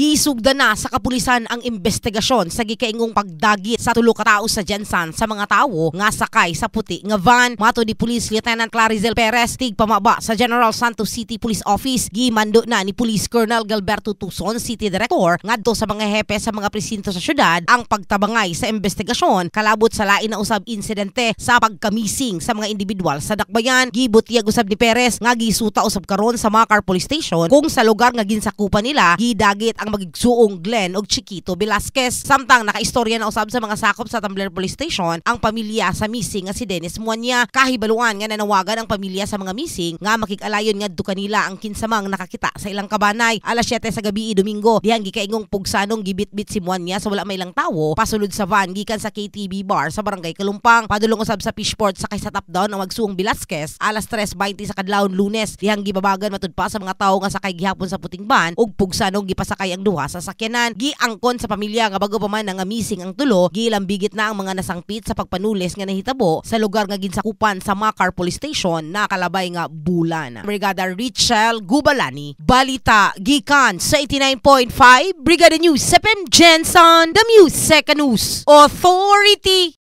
Gisugda na sa kapulisan ang investigasyon sa gikaingong pagdagit sa tulo ka tao sa Jensan sa mga tao nga sakay sa puti nga van. Mato ni Police Lieutenant Clarizel Perez tig pamaba sa General Santos City Police Office gimando na ni Police Colonel Galberto Tucson City Director ngadto sa mga hepe sa mga presinto sa syudad ang pagtabangay sa investigasyon kalabot sa lain na usab insidente sa pagkamising sa mga individual sa dakbayan. Gibutiyag usab ni Perez nga gisuta usab karon sa mga car police station kung sa lugar nga ginsakupan nila gidagit ang ang magigsuong Glenn og Chiquito Velasquez. Samtang nakaistorya na usab sa mga sakop sa Tumblr Police Station ang pamilya sa missing nga si Dennis Muanya. Kahibaluan nga nanawagan ang pamilya sa mga missing nga makikalayon nga duka nila ang kinsamang nakakita sa ilang kabanay. Alas 7 sa gabi Domingo, dihang gikaingong pugsanong gibitbit si Muanya sa wala may ilang tawo, pasulod sa van gikan sa KTV bar sa Barangay Kalumpang. Padulong usab sa Fishport sa kaysa top down ang magsuong Velasquez. Alas 3:20 sa kadlawon Lunes, dihang gibabagan matud pa sa mga tawo nga sakay gihapon sa puting van ug pugsanong gipasakay sakay ang duha sa sakyanan. Giangkon sa pamilya nga bago pa man nga missing ang tulo, gilambigit na ang mga nasangpit sa pagpanulis nga nahitabo sa lugar nga ginsakupan sa Makar Police Station na kalabay nga bulan. Brigada Richel Gubalani, Balita Gikan sa 89.5 Brigada News, Sepem Jensen, The Second News Authority.